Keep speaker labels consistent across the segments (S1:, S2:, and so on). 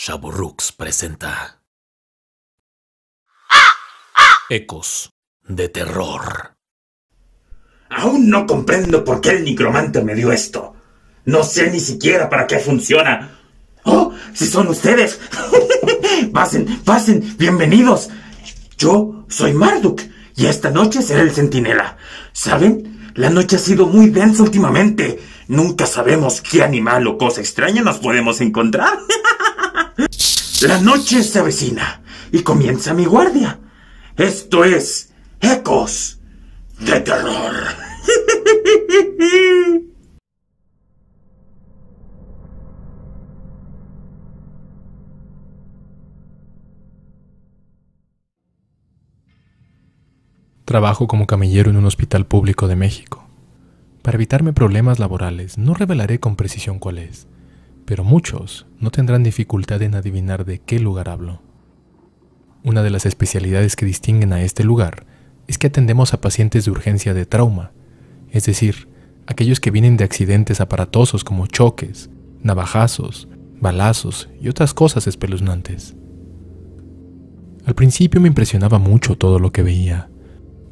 S1: Shaburux presenta
S2: Ecos de Terror. Aún no comprendo por qué el nigromante me dio esto. No sé ni siquiera para qué funciona. ¡Oh! ¡Si son ustedes! pasen, pasen, bienvenidos. Yo soy Marduk y esta noche seré el centinela. ¿Saben? La noche ha sido muy densa últimamente. Nunca sabemos qué animal o cosa extraña nos podemos encontrar. La noche se avecina y comienza mi guardia. Esto es Ecos de Terror.
S1: Trabajo como camillero en un hospital público de México. Para evitarme problemas laborales, no revelaré con precisión cuál es pero muchos no tendrán dificultad en adivinar de qué lugar hablo. Una de las especialidades que distinguen a este lugar es que atendemos a pacientes de urgencia de trauma, es decir, aquellos que vienen de accidentes aparatosos como choques, navajazos, balazos y otras cosas espeluznantes. Al principio me impresionaba mucho todo lo que veía,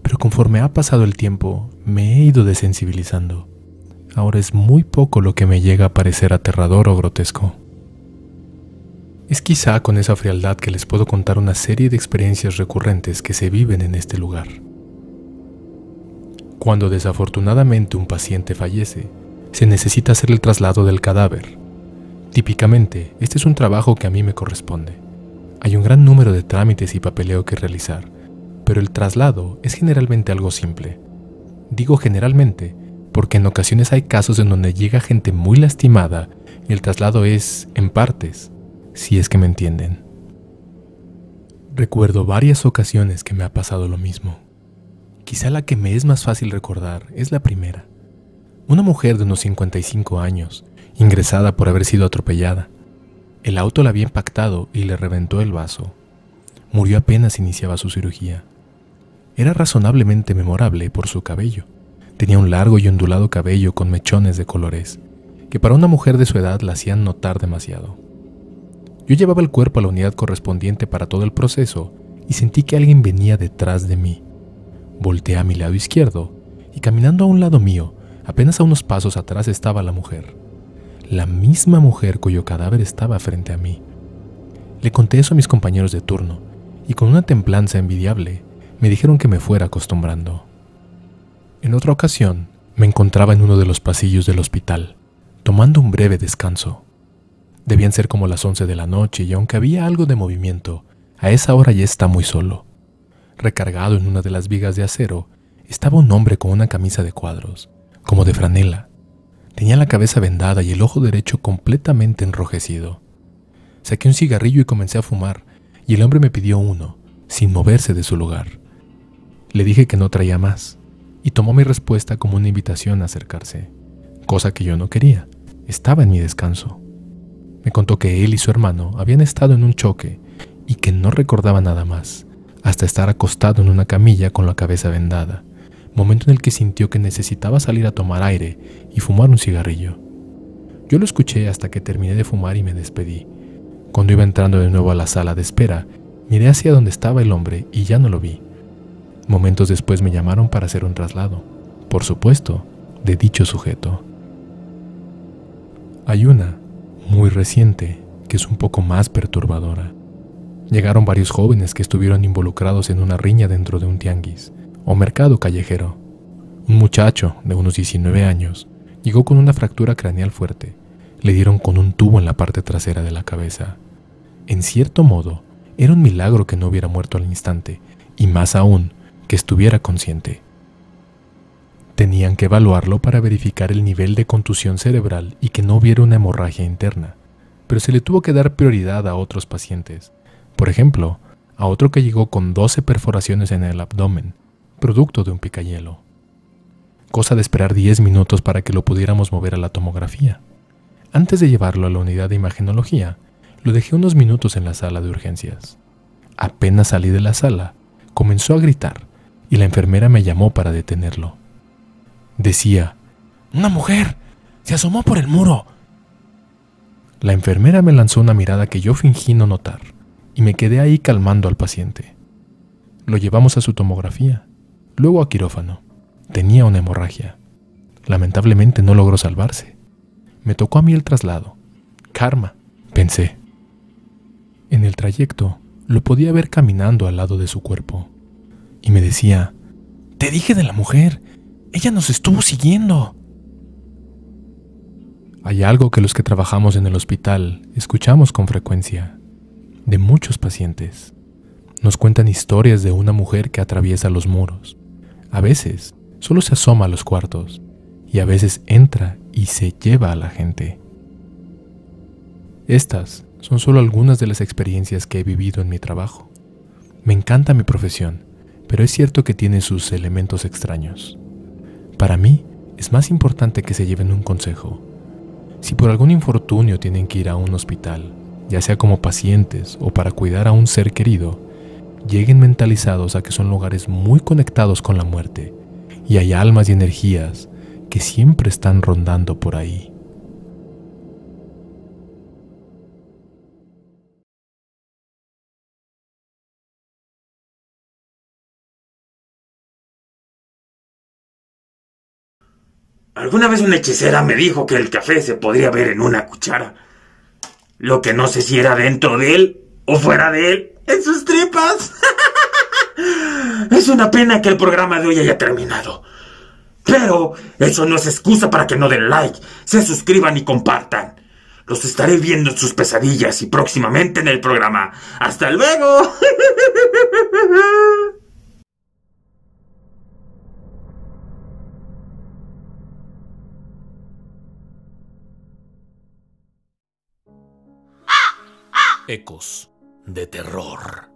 S1: pero conforme ha pasado el tiempo me he ido desensibilizando ahora es muy poco lo que me llega a parecer aterrador o grotesco. Es quizá con esa frialdad que les puedo contar una serie de experiencias recurrentes que se viven en este lugar. Cuando desafortunadamente un paciente fallece, se necesita hacer el traslado del cadáver. Típicamente, este es un trabajo que a mí me corresponde. Hay un gran número de trámites y papeleo que realizar, pero el traslado es generalmente algo simple. Digo generalmente porque en ocasiones hay casos en donde llega gente muy lastimada y el traslado es en partes, si es que me entienden. Recuerdo varias ocasiones que me ha pasado lo mismo. Quizá la que me es más fácil recordar es la primera. Una mujer de unos 55 años, ingresada por haber sido atropellada. El auto la había impactado y le reventó el vaso. Murió apenas iniciaba su cirugía. Era razonablemente memorable por su cabello, Tenía un largo y ondulado cabello con mechones de colores, que para una mujer de su edad la hacían notar demasiado. Yo llevaba el cuerpo a la unidad correspondiente para todo el proceso y sentí que alguien venía detrás de mí. Volteé a mi lado izquierdo y caminando a un lado mío, apenas a unos pasos atrás estaba la mujer. La misma mujer cuyo cadáver estaba frente a mí. Le conté eso a mis compañeros de turno y con una templanza envidiable me dijeron que me fuera acostumbrando. En otra ocasión, me encontraba en uno de los pasillos del hospital, tomando un breve descanso. Debían ser como las 11 de la noche y aunque había algo de movimiento, a esa hora ya está muy solo. Recargado en una de las vigas de acero, estaba un hombre con una camisa de cuadros, como de franela. Tenía la cabeza vendada y el ojo derecho completamente enrojecido. Saqué un cigarrillo y comencé a fumar, y el hombre me pidió uno, sin moverse de su lugar. Le dije que no traía más y tomó mi respuesta como una invitación a acercarse, cosa que yo no quería. Estaba en mi descanso. Me contó que él y su hermano habían estado en un choque y que no recordaba nada más, hasta estar acostado en una camilla con la cabeza vendada, momento en el que sintió que necesitaba salir a tomar aire y fumar un cigarrillo. Yo lo escuché hasta que terminé de fumar y me despedí. Cuando iba entrando de nuevo a la sala de espera, miré hacia donde estaba el hombre y ya no lo vi. Momentos después me llamaron para hacer un traslado, por supuesto, de dicho sujeto. Hay una, muy reciente, que es un poco más perturbadora. Llegaron varios jóvenes que estuvieron involucrados en una riña dentro de un tianguis, o mercado callejero. Un muchacho, de unos 19 años, llegó con una fractura craneal fuerte. Le dieron con un tubo en la parte trasera de la cabeza. En cierto modo, era un milagro que no hubiera muerto al instante, y más aún, que estuviera consciente. Tenían que evaluarlo para verificar el nivel de contusión cerebral y que no hubiera una hemorragia interna, pero se le tuvo que dar prioridad a otros pacientes. Por ejemplo, a otro que llegó con 12 perforaciones en el abdomen, producto de un picayelo. Cosa de esperar 10 minutos para que lo pudiéramos mover a la tomografía. Antes de llevarlo a la unidad de imagenología, lo dejé unos minutos en la sala de urgencias. Apenas salí de la sala, comenzó a gritar, y la enfermera me llamó para detenerlo. Decía, ¡Una mujer! ¡Se asomó por el muro! La enfermera me lanzó una mirada que yo fingí no notar y me quedé ahí calmando al paciente. Lo llevamos a su tomografía, luego a quirófano. Tenía una hemorragia. Lamentablemente no logró salvarse. Me tocó a mí el traslado. Karma, pensé. En el trayecto, lo podía ver caminando al lado de su cuerpo y me decía, Te dije de la mujer, ella nos estuvo siguiendo. Hay algo que los que trabajamos en el hospital escuchamos con frecuencia, de muchos pacientes. Nos cuentan historias de una mujer que atraviesa los muros. A veces solo se asoma a los cuartos y a veces entra y se lleva a la gente. Estas son solo algunas de las experiencias que he vivido en mi trabajo. Me encanta mi profesión pero es cierto que tiene sus elementos extraños. Para mí, es más importante que se lleven un consejo. Si por algún infortunio tienen que ir a un hospital, ya sea como pacientes o para cuidar a un ser querido, lleguen mentalizados a que son lugares muy conectados con la muerte y hay almas y energías que siempre están rondando por ahí.
S2: Alguna vez una hechicera me dijo que el café se podría ver en una cuchara. Lo que no sé si era dentro de él o fuera de él, en sus tripas. es una pena que el programa de hoy haya terminado. Pero eso no es excusa para que no den like, se suscriban y compartan. Los estaré viendo en sus pesadillas y próximamente en el programa. ¡Hasta luego!
S1: ecos de terror.